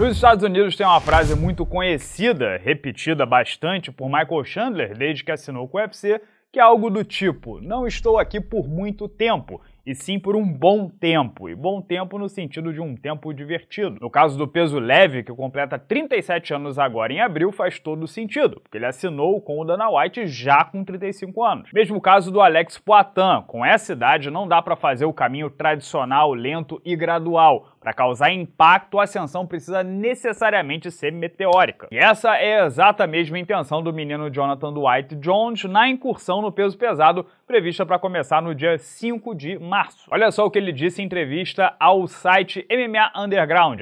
Nos Estados Unidos tem uma frase muito conhecida, repetida bastante por Michael Chandler desde que assinou com o UFC, que é algo do tipo: Não estou aqui por muito tempo, e sim por um bom tempo. E bom tempo no sentido de um tempo divertido. No caso do peso leve, que completa 37 anos agora em abril, faz todo sentido, porque ele assinou com o Dana White já com 35 anos. Mesmo caso do Alex Poitin, com essa idade não dá para fazer o caminho tradicional, lento e gradual. Para causar impacto, a ascensão precisa necessariamente ser meteórica. E essa é exata exata mesma intenção do menino Jonathan Dwight Jones na incursão no peso pesado prevista para começar no dia 5 de março. Olha só o que ele disse em entrevista ao site MMA Underground,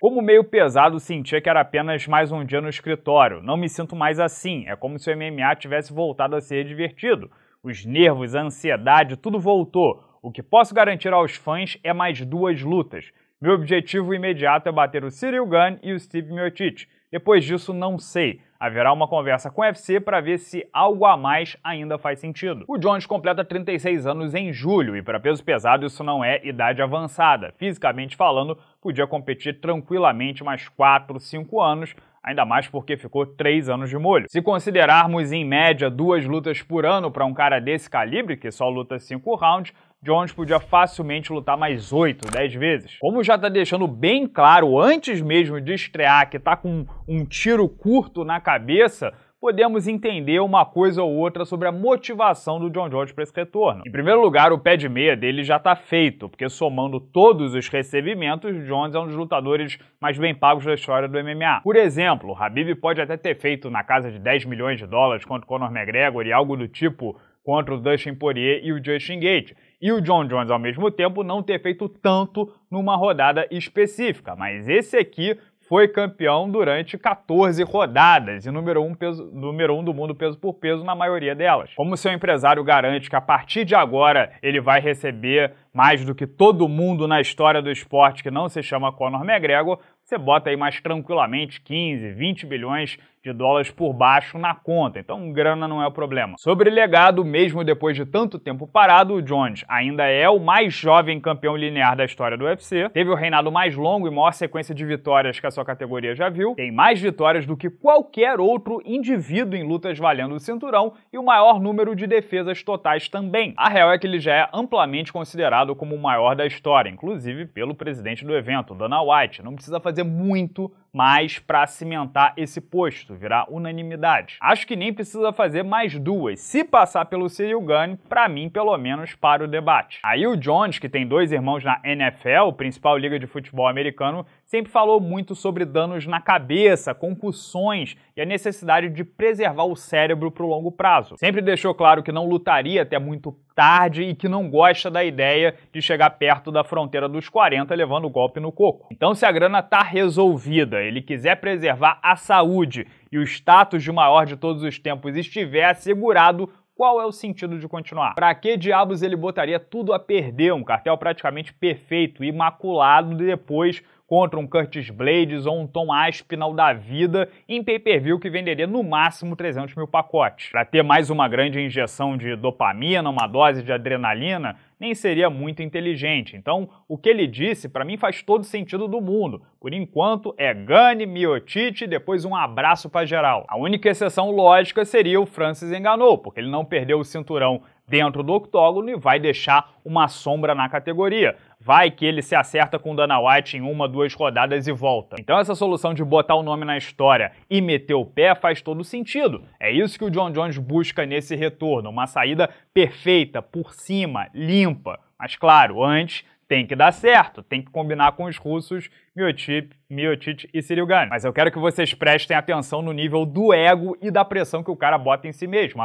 Como meio pesado, sentia que era apenas mais um dia no escritório. Não me sinto mais assim. É como se o MMA tivesse voltado a ser divertido. Os nervos, a ansiedade, tudo voltou. O que posso garantir aos fãs é mais duas lutas. Meu objetivo imediato é bater o Cyril Gunn e o Steve Miocic. Depois disso, não sei. Haverá uma conversa com o UFC para ver se algo a mais ainda faz sentido. O Jones completa 36 anos em julho e para peso pesado isso não é idade avançada. Fisicamente falando, podia competir tranquilamente mais 4, 5 anos, ainda mais porque ficou três anos de molho. Se considerarmos em média duas lutas por ano para um cara desse calibre, que só luta cinco rounds, Jones podia facilmente lutar mais 8, 10 vezes. Como já tá deixando bem claro antes mesmo de estrear que tá com um tiro curto na cabeça, podemos entender uma coisa ou outra sobre a motivação do John Jones para esse retorno. Em primeiro lugar, o pé de meia dele já está feito, porque somando todos os recebimentos, Jones é um dos lutadores mais bem pagos da história do MMA. Por exemplo, Habib pode até ter feito na casa de 10 milhões de dólares contra Conor McGregor e algo do tipo contra o Dustin Poirier e o Justin Gate. E o John Jones, ao mesmo tempo, não ter feito tanto numa rodada específica. Mas esse aqui foi campeão durante 14 rodadas e número um peso, número um do mundo peso por peso na maioria delas. Como seu empresário garante que a partir de agora ele vai receber mais do que todo mundo na história do esporte que não se chama Conor McGregor, você bota aí mais tranquilamente 15, 20 bilhões de dólares por baixo na conta. Então, grana não é o problema. Sobre legado, mesmo depois de tanto tempo parado, o Jones ainda é o mais jovem campeão linear da história do UFC. Teve o reinado mais longo e maior sequência de vitórias que a sua categoria já viu. Tem mais vitórias do que qualquer outro indivíduo em lutas valendo o cinturão e o maior número de defesas totais também. A real é que ele já é amplamente considerado como o maior da história, inclusive pelo presidente do evento, Dana White. Não precisa fazer fazer muito mais para cimentar esse posto, virar unanimidade. Acho que nem precisa fazer mais duas, se passar pelo Cyril Gunn, para mim, pelo menos, para o debate. Aí o Jones, que tem dois irmãos na NFL, principal liga de futebol americano, sempre falou muito sobre danos na cabeça, concussões e a necessidade de preservar o cérebro para o longo prazo. Sempre deixou claro que não lutaria até muito tarde e que não gosta da ideia de chegar perto da fronteira dos 40 levando o golpe no coco. Então, se a grana está resolvida, ele quiser preservar a saúde e o status de maior de todos os tempos estiver assegurado, qual é o sentido de continuar? Para que diabos ele botaria tudo a perder, um cartel praticamente perfeito, imaculado depois contra um Curtis Blades ou um Tom Aspinall da vida em pay-per-view que venderia no máximo 300 mil pacotes. Para ter mais uma grande injeção de dopamina, uma dose de adrenalina, nem seria muito inteligente. Então, o que ele disse para mim faz todo sentido do mundo. Por enquanto é Gane, Miotite, depois um abraço para geral. A única exceção lógica seria o Francis enganou, porque ele não perdeu o cinturão dentro do octógono e vai deixar uma sombra na categoria. Vai que ele se acerta com Dana White em uma, duas rodadas e volta. Então essa solução de botar o nome na história e meter o pé faz todo sentido. É isso que o John Jones busca nesse retorno, uma saída perfeita, por cima, limpa. Mas claro, antes tem que dar certo, tem que combinar com os russos Miotip, Miotic e Sirigan. Mas eu quero que vocês prestem atenção no nível do ego e da pressão que o cara bota em si mesmo,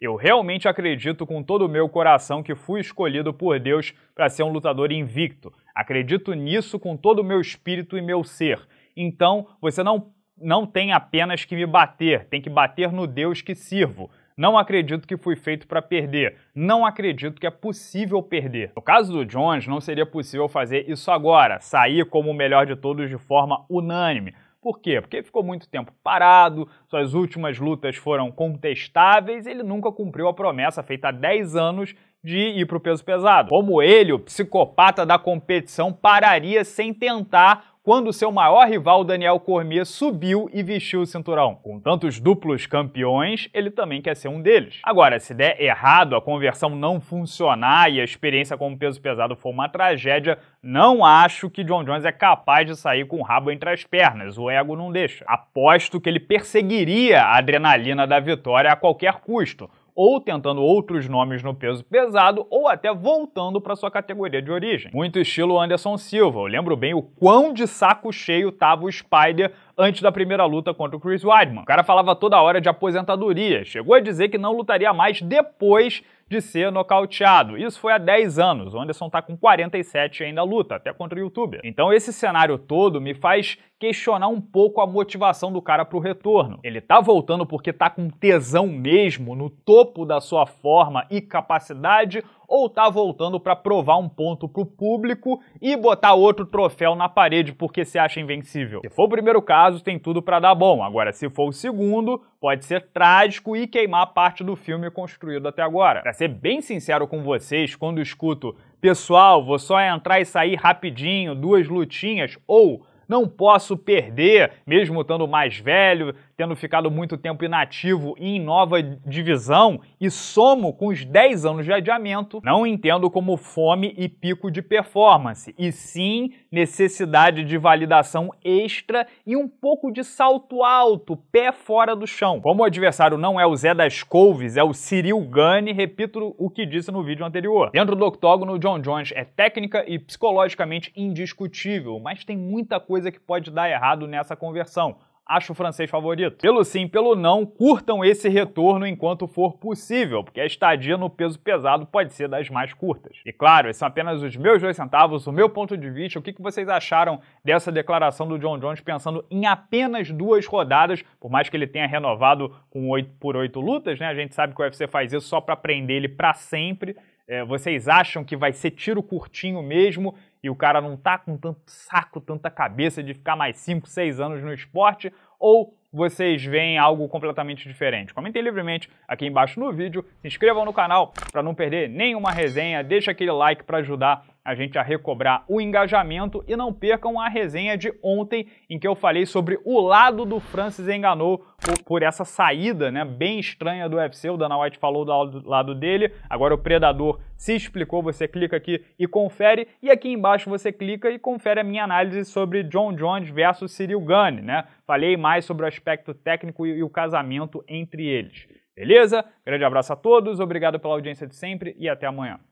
Eu realmente acredito com todo o meu coração que fui escolhido por Deus para ser um lutador invicto. Acredito nisso com todo o meu espírito e meu ser. Então, você não, não tem apenas que me bater, tem que bater no Deus que sirvo. Não acredito que fui feito para perder. Não acredito que é possível perder. No caso do Jones, não seria possível fazer isso agora, sair como o melhor de todos de forma unânime. Por quê? Porque ele ficou muito tempo parado, suas últimas lutas foram contestáveis, ele nunca cumpriu a promessa feita há 10 anos de ir para o peso pesado. Como ele, o psicopata da competição, pararia sem tentar quando seu maior rival Daniel Cormier subiu e vestiu o cinturão. Com tantos duplos campeões, ele também quer ser um deles. Agora, se der errado, a conversão não funcionar e a experiência como peso pesado for uma tragédia, não acho que John Jones é capaz de sair com o rabo entre as pernas, o ego não deixa. Aposto que ele perseguiria a adrenalina da vitória a qualquer custo ou tentando outros nomes no peso pesado, ou até voltando para sua categoria de origem. Muito estilo Anderson Silva, eu lembro bem o quão de saco cheio tava o Spider antes da primeira luta contra o Chris Weidman. O cara falava toda hora de aposentadoria, chegou a dizer que não lutaria mais depois de ser nocauteado. Isso foi há 10 anos. O Anderson tá com 47 e ainda luta, até contra o youtuber. Então esse cenário todo me faz questionar um pouco a motivação do cara pro retorno. Ele tá voltando porque tá com tesão mesmo, no topo da sua forma e capacidade, ou tá voltando para provar um ponto pro público e botar outro troféu na parede porque se acha invencível. Se for o primeiro caso, tem tudo para dar bom. Agora, se for o segundo, pode ser trágico e queimar parte do filme construído até agora. Para ser bem sincero com vocês, quando escuto "pessoal, vou só entrar e sair rapidinho, duas lutinhas" ou não posso perder, mesmo estando mais velho, tendo ficado muito tempo inativo e em nova divisão, e somo com os 10 anos de adiamento, não entendo como fome e pico de performance, e sim necessidade de validação extra e um pouco de salto alto, pé fora do chão. Como o adversário não é o Zé das Couves, é o Cyril Gane, repito o que disse no vídeo anterior. Dentro do octógono, o John Jones é técnica e psicologicamente indiscutível, mas tem muita coisa coisa que pode dar errado nessa conversão. Acho o francês favorito. Pelo sim, pelo não, curtam esse retorno enquanto for possível, porque a estadia no peso pesado pode ser das mais curtas. E claro, esses são apenas os meus dois centavos, o meu ponto de vista, o que vocês acharam dessa declaração do John Jones pensando em apenas duas rodadas, por mais que ele tenha renovado com 8 por 8 lutas, né? A gente sabe que o UFC faz isso só para prender ele para sempre. É, vocês acham que vai ser tiro curtinho mesmo e o cara não tá com tanto saco, tanta cabeça de ficar mais 5, 6 anos no esporte? Ou vocês veem algo completamente diferente? Comentem livremente aqui embaixo no vídeo, se inscrevam no canal para não perder nenhuma resenha, deixa aquele like para ajudar a gente a recobrar o engajamento e não percam a resenha de ontem em que eu falei sobre o lado do Francis enganou por, essa saída, né, bem estranha do UFC. O Dana White falou do lado dele. Agora o predador se explicou, você clica aqui e confere e aqui embaixo você clica e confere a minha análise sobre John Jones versus Cyril Gane, né? Falei mais sobre o aspecto técnico e o casamento entre eles. Beleza? Grande abraço a todos, obrigado pela audiência de sempre e até amanhã.